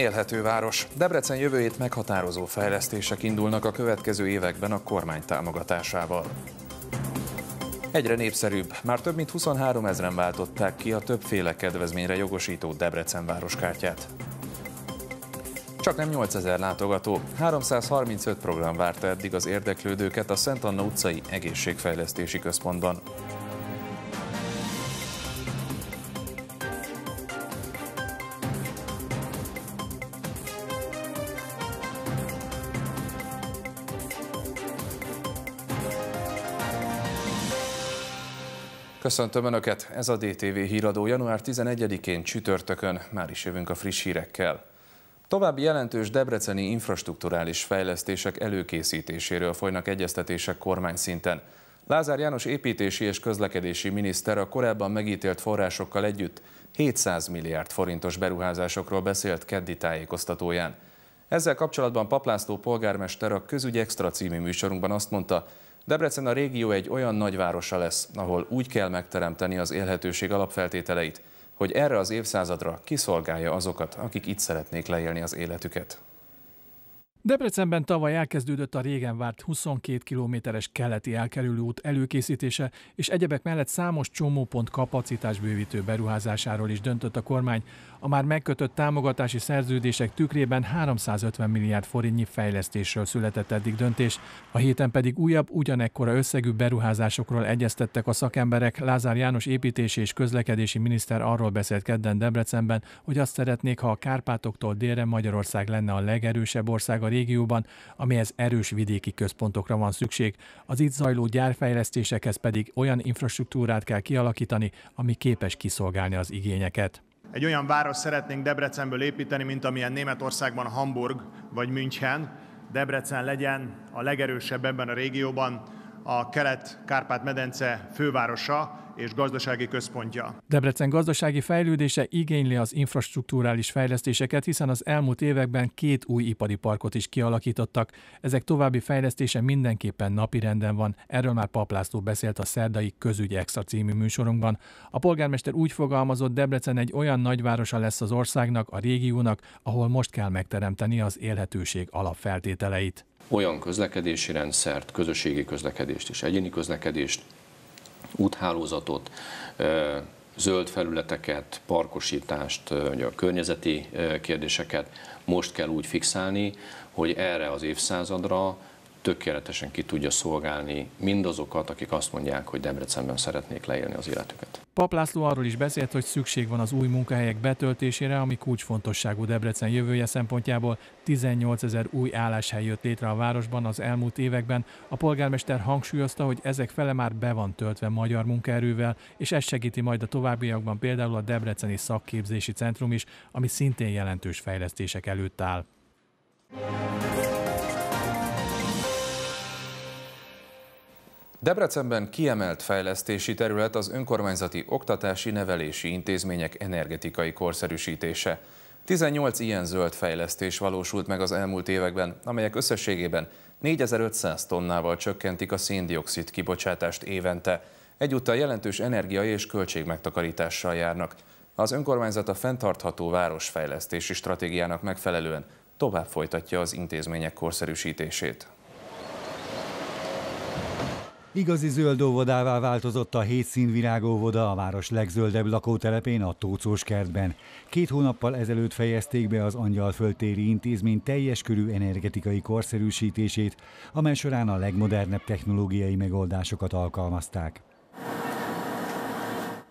Élhető város. Debrecen jövőjét meghatározó fejlesztések indulnak a következő években a kormány támogatásával. Egyre népszerűbb, már több mint 23 ezeren váltották ki a többféle kedvezményre jogosító Debrecen városkártyát. Csak nem 8000 látogató, 335 program várta eddig az érdeklődőket a Szent Anna utcai egészségfejlesztési központban. Köszöntöm Önöket, ez a DTV híradó január 11-én csütörtökön, már is jövünk a friss hírekkel. További jelentős debreceni infrastruktúrális fejlesztések előkészítéséről folynak egyeztetések kormányszinten. Lázár János építési és közlekedési miniszter a korábban megítélt forrásokkal együtt 700 milliárd forintos beruházásokról beszélt keddi tájékoztatóján. Ezzel kapcsolatban Paplászló polgármester a Közügy Extra című műsorunkban azt mondta, Debrecen a régió egy olyan nagyvárosa lesz, ahol úgy kell megteremteni az élhetőség alapfeltételeit, hogy erre az évszázadra kiszolgálja azokat, akik itt szeretnék leélni az életüket. Debrecenben tavaly elkezdődött a régen várt 22 kilométeres keleti elkerülő út előkészítése, és egyebek mellett számos csomópont kapacitásbővítő beruházásáról is döntött a kormány. A már megkötött támogatási szerződések tükrében 350 milliárd forintnyi fejlesztésről született eddig döntés, a héten pedig újabb, ugyanekkora összegű beruházásokról egyeztettek a szakemberek. Lázár János építési és közlekedési miniszter arról beszélt kedden Debrecenben, hogy azt szeretnék, ha a Kárpátoktól délre Magyarország lenne a legerősebb ország régióban, amihez erős vidéki központokra van szükség. Az itt zajló gyárfejlesztésekhez pedig olyan infrastruktúrát kell kialakítani, ami képes kiszolgálni az igényeket. Egy olyan város szeretnénk Debrecenből építeni, mint amilyen Németországban Hamburg vagy München. Debrecen legyen a legerősebb ebben a régióban, a kelet-kárpát-medence fővárosa, és gazdasági központja. Debrecen gazdasági fejlődése igényli az infrastruktúrális fejlesztéseket, hiszen az elmúlt években két új ipari parkot is kialakítottak. Ezek további fejlesztése mindenképpen napirenden van, erről már paplászló beszélt a szerdai Közügy Extra című műsorunkban. A polgármester úgy fogalmazott, Debrecen egy olyan nagyvárosa lesz az országnak, a régiónak, ahol most kell megteremteni az élhetőség alapfeltételeit. Olyan közlekedési rendszert, közösségi közlekedést és egyéni közlekedést, úthálózatot, zöld felületeket, parkosítást, ugye a környezeti kérdéseket most kell úgy fixálni, hogy erre az évszázadra tökéletesen ki tudja szolgálni mindazokat, akik azt mondják, hogy Debrecenben szeretnék leélni az életüket. Pap László arról is beszélt, hogy szükség van az új munkahelyek betöltésére, ami kulcsfontosságú Debrecen jövője szempontjából. 18 ezer új álláshely jött létre a városban az elmúlt években. A polgármester hangsúlyozta, hogy ezek fele már be van töltve magyar munkaerővel, és ez segíti majd a továbbiakban például a Debreceni Szakképzési Centrum is, ami szintén jelentős fejlesztések előtt áll. Debrecenben kiemelt fejlesztési terület az önkormányzati oktatási nevelési intézmények energetikai korszerűsítése. 18 ilyen zöld fejlesztés valósult meg az elmúlt években, amelyek összességében 4500 tonnával csökkentik a széndiokszid kibocsátást évente. Egyúttal jelentős energia és költségmegtakarítással járnak. Az önkormányzat a fenntartható városfejlesztési stratégiának megfelelően tovább folytatja az intézmények korszerűsítését. Igazi zöld óvodává változott a hétszínvirág óvoda a város legzöldebb lakótelepén, a Tócós kertben. Két hónappal ezelőtt fejezték be az angyalföldtéri intézmény teljes körű energetikai korszerűsítését, amely során a legmodernebb technológiai megoldásokat alkalmazták.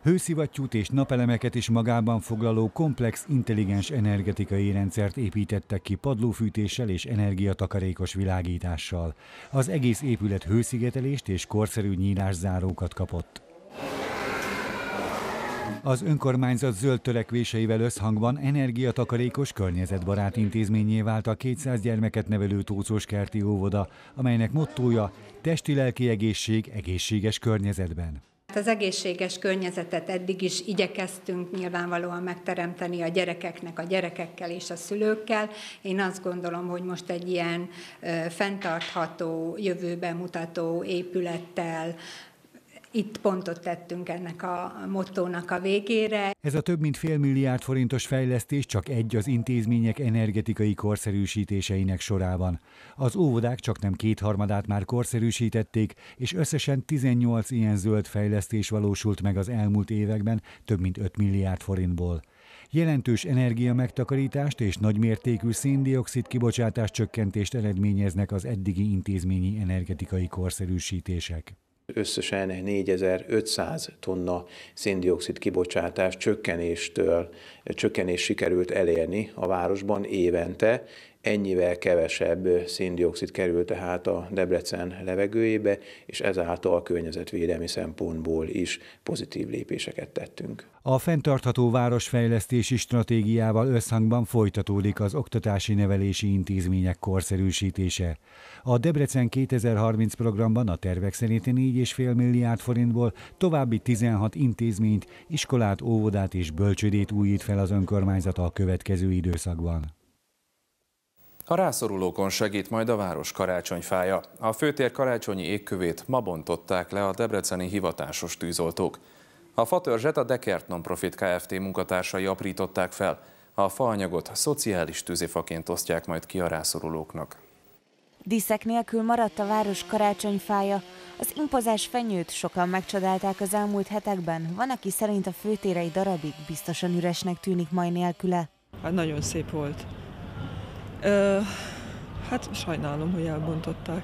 Hőszivattyút és napelemeket is magában foglaló komplex intelligens energetikai rendszert építettek ki padlófűtéssel és energiatakarékos világítással. Az egész épület hőszigetelést és korszerű nyílászárókat kapott. Az önkormányzat zöld törekvéseivel összhangban energiatakarékos környezetbarát intézményé vált a 200 gyermeket nevelő Tócos kerti óvoda, amelynek mottója testi-lelki egészség egészséges környezetben. Hát az egészséges környezetet eddig is igyekeztünk nyilvánvalóan megteremteni a gyerekeknek, a gyerekekkel és a szülőkkel. Én azt gondolom, hogy most egy ilyen fenntartható, jövőben mutató épülettel, itt pontot tettünk ennek a mottónak a végére. Ez a több mint fél milliárd forintos fejlesztés csak egy az intézmények energetikai korszerűsítéseinek sorában. Az óvodák csak nem kétharmadát már korszerűsítették, és összesen 18 ilyen zöld fejlesztés valósult meg az elmúlt években több mint 5 milliárd forintból. Jelentős energia megtakarítást és nagymértékű széndiokszid kibocsátás csökkentést eredményeznek az eddigi intézményi energetikai korszerűsítések összesen 4500 tonna széndiokszid kibocsátás csökkenéstől, csökkenés sikerült elérni a városban évente, ennyivel kevesebb széndiokszid került tehát a Debrecen levegőjébe, és ezáltal a környezetvédelmi szempontból is pozitív lépéseket tettünk. A fenntartható városfejlesztési stratégiával összhangban folytatódik az oktatási nevelési intézmények korszerűsítése. A Debrecen 2030 programban a tervek szerint 4,5 milliárd forintból további 16 intézményt, iskolát, óvodát és bölcsödét újít fel az önkormányzata a következő időszakban. A rászorulókon segít majd a város karácsonyfája. A főtér karácsonyi égkövét ma bontották le a debreceni hivatásos tűzoltók. A fatörzset a Dekert Nonprofit Kft. munkatársai aprították fel. A faanyagot szociális tűzifaként osztják majd ki a rászorulóknak. Díszek nélkül maradt a város karácsonyfája. Az impozás fenyőt sokan megcsodálták az elmúlt hetekben. Van, aki szerint a főtérei darabig biztosan üresnek tűnik majd nélküle. Hát nagyon szép volt. Ö, hát sajnálom, hogy elbontották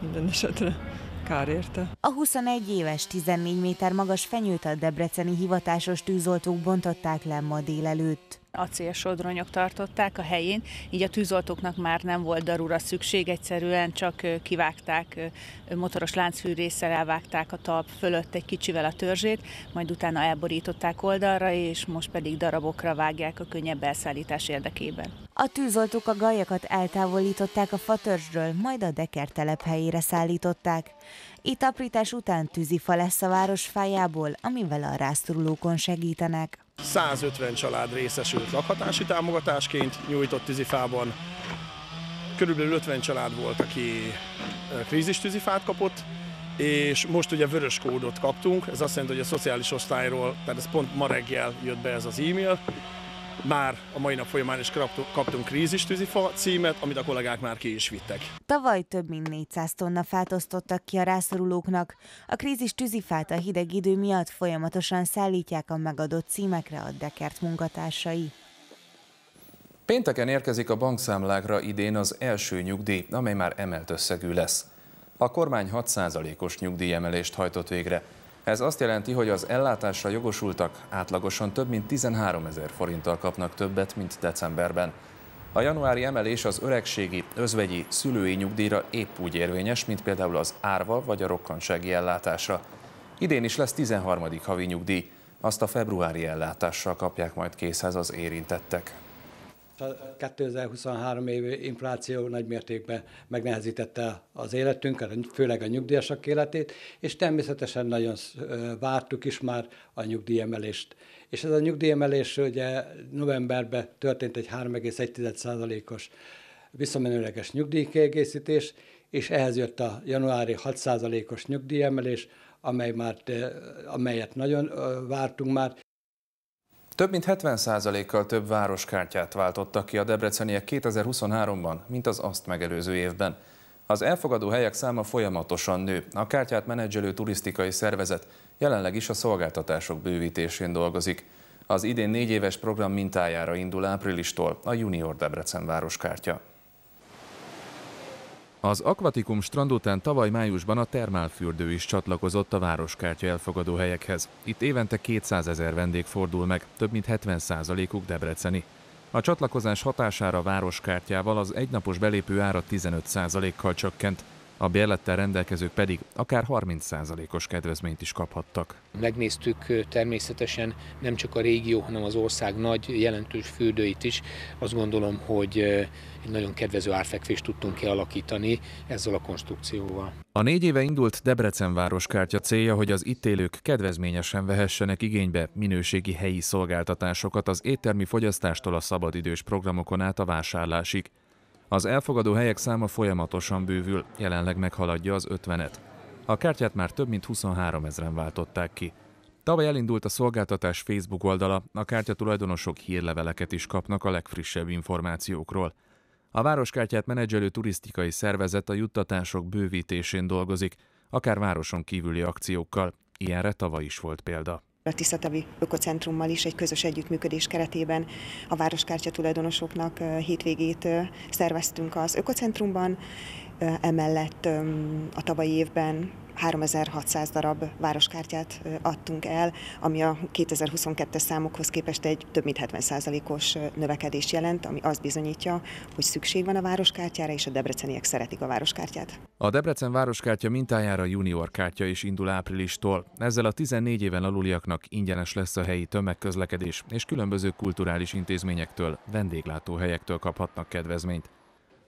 minden esetre. Kár érte. A 21 éves, 14 méter magas fenyőt a debreceni hivatásos tűzoltók bontották le ma délelőtt acélsodronyok tartották a helyén, így a tűzoltóknak már nem volt darúra szükség, egyszerűen csak kivágták, motoros láncfűrészsel elvágták a talp fölött egy kicsivel a törzsét, majd utána elborították oldalra, és most pedig darabokra vágják a könnyebb elszállítás érdekében. A tűzoltók a gajakat eltávolították a fatörzsről, majd a Deker helyére szállították. Itt aprítás után tűzifa lesz a város fájából, amivel a rászorulókon segítenek. 150 család részesült lakhatási támogatásként nyújtott tűzifában. Körülbelül 50 család volt, aki krízis tűzifát kapott, és most ugye vörös kódot kaptunk, ez azt jelenti, hogy a szociális osztályról, tehát ez pont ma reggel jött be ez az e-mail, már a mai nap folyamán is kaptunk krízis tűzifa címet, amit a kollégák már ki is vittek. Tavaly több mint 400 tonna fát osztottak ki a rászorulóknak. A krízis tűzifát a hideg idő miatt folyamatosan szállítják a megadott címekre a Dekert munkatársai. Pénteken érkezik a bankszámlákra idén az első nyugdíj, amely már emelt összegű lesz. A kormány 6%-os nyugdíjemelést hajtott végre, ez azt jelenti, hogy az ellátásra jogosultak átlagosan több mint 13 ezer forinttal kapnak többet, mint decemberben. A januári emelés az öregségi, özvegyi, szülői nyugdíjra épp úgy érvényes, mint például az árva vagy a rokkantsági ellátásra. Idén is lesz 13. havi nyugdíj, azt a februári ellátással kapják majd készhez az érintettek a 2023 évi infláció nagymértékben megnehezítette az életünket, főleg a nyugdíjasok életét, és természetesen nagyon vártuk is már a nyugdíjemelést. És ez a nyugdíjemelés ugye novemberben történt egy 3,1%-os visszamenőleges nyugdíjkiegészítés, és ehhez jött a januári 6%-os nyugdíjemelés, amely már, amelyet nagyon vártunk már, több mint 70%-kal több városkártyát váltottak ki a debreceniek 2023-ban, mint az azt megelőző évben. Az elfogadó helyek száma folyamatosan nő. A kártyát menedzselő turisztikai szervezet jelenleg is a szolgáltatások bővítésén dolgozik. Az idén négy éves program mintájára indul áprilistól a Junior Debrecen városkártya. Az akvatikum strand után tavaly májusban a termálfürdő is csatlakozott a városkártya elfogadó helyekhez. Itt évente 200 ezer vendég fordul meg, több mint 70 uk debreceni. A csatlakozás hatására a városkártyával az egynapos belépő ára 15 kal csökkent, a bérlettel rendelkezők pedig akár 30%-os kedvezményt is kaphattak. Megnéztük természetesen nem csak a régió, hanem az ország nagy jelentős fürdőit is. Azt gondolom, hogy egy nagyon kedvező árfekvést tudtunk kialakítani ezzel a konstrukcióval. A négy éve indult Debrecen városkártya célja, hogy az itt élők kedvezményesen vehessenek igénybe minőségi helyi szolgáltatásokat az éttermi fogyasztástól a szabadidős programokon át a vásárlásig. Az elfogadó helyek száma folyamatosan bővül, jelenleg meghaladja az 50-et. A kártyát már több mint 23 ezeren váltották ki. Tavaly elindult a szolgáltatás Facebook oldala, a kártya tulajdonosok hírleveleket is kapnak a legfrissebb információkról. A városkártyát menedzselő turisztikai szervezet a juttatások bővítésén dolgozik, akár városon kívüli akciókkal. Ilyenre tavaly is volt példa. A Tiszatavi Ökocentrummal is egy közös együttműködés keretében a városkártya tulajdonosoknak hétvégét szerveztünk az Ökocentrumban, emellett a tavalyi évben 3600 darab városkártyát adtunk el, ami a 2022-es számokhoz képest egy több mint 70%-os növekedés jelent, ami azt bizonyítja, hogy szükség van a városkártyára, és a debreceniek szeretik a városkártyát. A Debrecen városkártya mintájára junior kártya is indul áprilistól. Ezzel a 14 éven aluliaknak ingyenes lesz a helyi tömegközlekedés, és különböző kulturális intézményektől, vendéglátóhelyektől kaphatnak kedvezményt.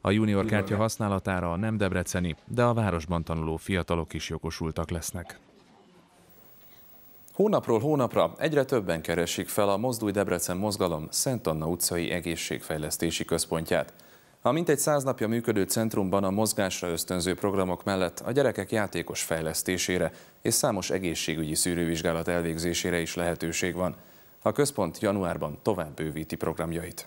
A junior kártya használatára a nem debreceni, de a városban tanuló fiatalok is jogosultak lesznek. Hónapról hónapra egyre többen keresik fel a Mozdulj Debrecen mozgalom Szent Anna utcai egészségfejlesztési központját. A mintegy száz napja működő centrumban a mozgásra ösztönző programok mellett a gyerekek játékos fejlesztésére és számos egészségügyi szűrővizsgálat elvégzésére is lehetőség van. A központ januárban tovább bővíti programjait.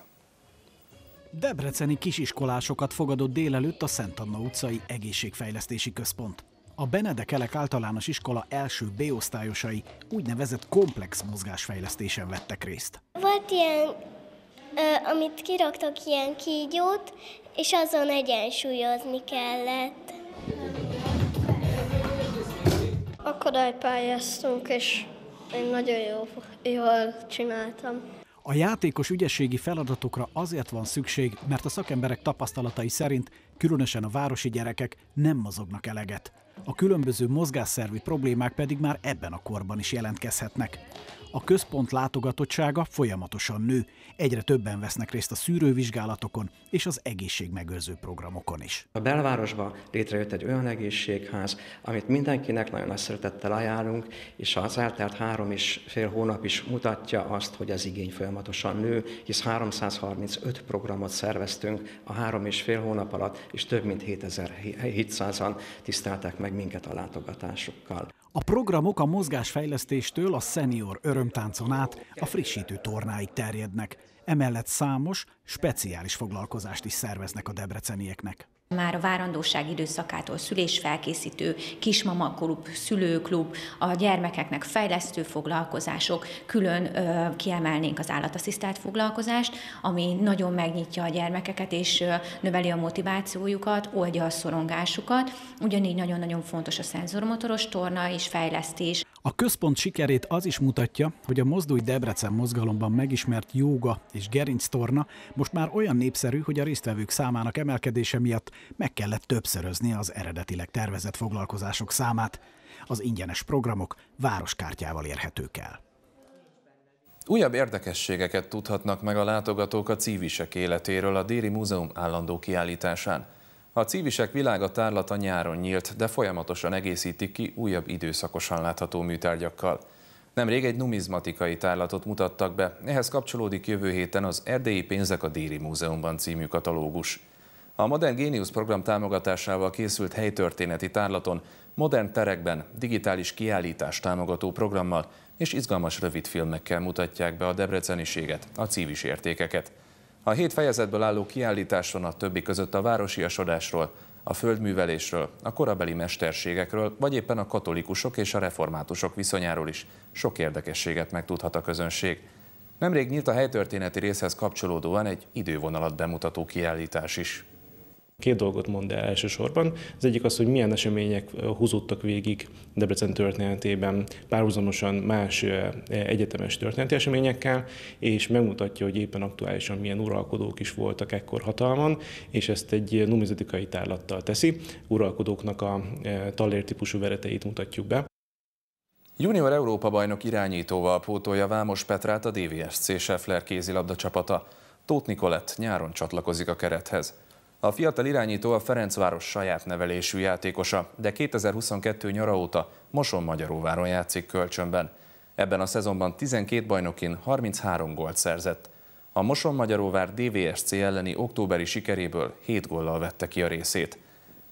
Debreceni kisiskolásokat fogadott délelőtt a Szent Anna utcai egészségfejlesztési központ. A Benedekelek általános iskola első B-osztályosai úgynevezett komplex mozgásfejlesztésen vettek részt. Volt ilyen, ö, amit kiraktak ilyen kígyót, és azon egyensúlyozni kellett. Akadálypályáztunk, és én nagyon jól, jól csináltam. A játékos ügyességi feladatokra azért van szükség, mert a szakemberek tapasztalatai szerint különösen a városi gyerekek nem mozognak eleget. A különböző mozgásszervi problémák pedig már ebben a korban is jelentkezhetnek. A központ látogatottsága folyamatosan nő, egyre többen vesznek részt a szűrővizsgálatokon és az egészségmegőrző programokon is. A belvárosban létrejött egy olyan egészségház, amit mindenkinek nagyon nagy szeretettel ajánlunk, és az eltelt három és fél hónap is mutatja azt, hogy az igény folyamatosan nő, hisz 335 programot szerveztünk a három és fél hónap alatt, és több mint 7700-an tiszteltek meg meg minket a látogatásokkal. A programok a mozgásfejlesztéstől a szenior örömtáncon át a frissítő tornáig terjednek. Emellett számos, speciális foglalkozást is szerveznek a debrecenieknek. Már a várandóság időszakától felkészítő kismama klub, szülőklub, a gyermekeknek fejlesztő foglalkozások, külön ö, kiemelnénk az állatasszisztált foglalkozást, ami nagyon megnyitja a gyermekeket és ö, növeli a motivációjukat, oldja a szorongásukat. Ugyanígy nagyon-nagyon fontos a szenzormotoros torna és fejlesztés. A központ sikerét az is mutatja, hogy a Mozdulj Debrecen mozgalomban megismert jóga és gerinctorna most már olyan népszerű, hogy a résztvevők számának emelkedése miatt meg kellett többszörözni az eredetileg tervezett foglalkozások számát, az ingyenes programok városkártyával érhetők el. Újabb érdekességeket tudhatnak meg a látogatók a cívisek életéről a Déri Múzeum állandó kiállításán. A Cívisek világa tárlata nyáron nyílt, de folyamatosan egészítik ki újabb időszakosan látható műtárgyakkal. Nemrég egy numizmatikai tárlatot mutattak be, ehhez kapcsolódik jövő héten az Erdélyi pénzek a Déri Múzeumban című katalógus. A Modern Genius program támogatásával készült helytörténeti tárlaton, modern terekben, digitális kiállítást támogató programmal és izgalmas rövidfilmekkel mutatják be a debreceniséget, a civis értékeket. A hét fejezetből álló kiállításon a többi között a városiasodásról, a földművelésről, a korabeli mesterségekről, vagy éppen a katolikusok és a reformátusok viszonyáról is sok érdekességet megtudhat a közönség. Nemrég nyílt a helytörténeti részhez kapcsolódóan egy idővonalat bemutató kiállítás is. Két dolgot mond el elsősorban. Az egyik az, hogy milyen események húzódtak végig Debrecen történetében párhuzamosan más egyetemes történeti eseményekkel, és megmutatja, hogy éppen aktuálisan milyen uralkodók is voltak ekkor hatalman, és ezt egy numizatikai tárlattal teszi. Uralkodóknak a tallér típusú vereteit mutatjuk be. Junior Európa-bajnok irányítóval pótolja Vámos Petrát a DVSC Scheffler kézilabda csapata. Tóth Nikolett nyáron csatlakozik a kerethez. A fiatal irányító a Ferencváros saját nevelésű játékosa, de 2022 nyara óta Moson Magyaróváron játszik kölcsönben. Ebben a szezonban 12 bajnokin 33 gólt szerzett. A Moson Magyaróvár DVSC elleni októberi sikeréből 7 góllal vette ki a részét.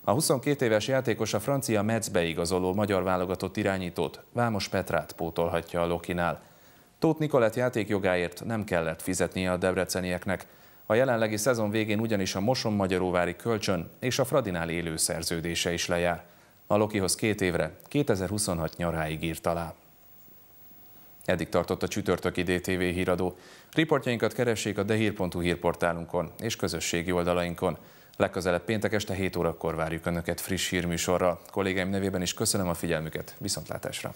A 22 éves játékos a francia Metzbe igazoló magyar válogatott irányítót, Vámos Petrát pótolhatja a Lokinál. Tóth Nikolett játékjogáért nem kellett fizetnie a debrecenieknek, a jelenlegi szezon végén ugyanis a Moson-Magyaróvári kölcsön és a Fradinál élő szerződése is lejár. A Lokihoz két évre, 2026 nyaráig írt alá. Eddig tartott a csütörtöki DTV híradó. Riportjainkat keressék a dehír.hu hírportálunkon és közösségi oldalainkon. Legközelebb péntek este 7 órakor várjuk Önöket friss hírműsorra. Kollégáim nevében is köszönöm a figyelmüket. Viszontlátásra!